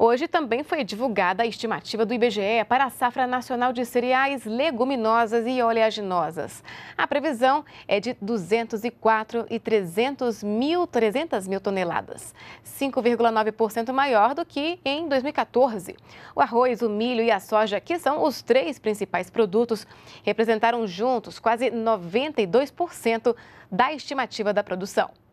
Hoje também foi divulgada a estimativa do IBGE para a safra nacional de cereais, leguminosas e oleaginosas. A previsão é de 204 e 300 mil, 300 mil toneladas, 5,9% maior do que em 2014. O arroz, o milho e a soja, que são os três principais produtos, representaram juntos quase 92% da estimativa da produção.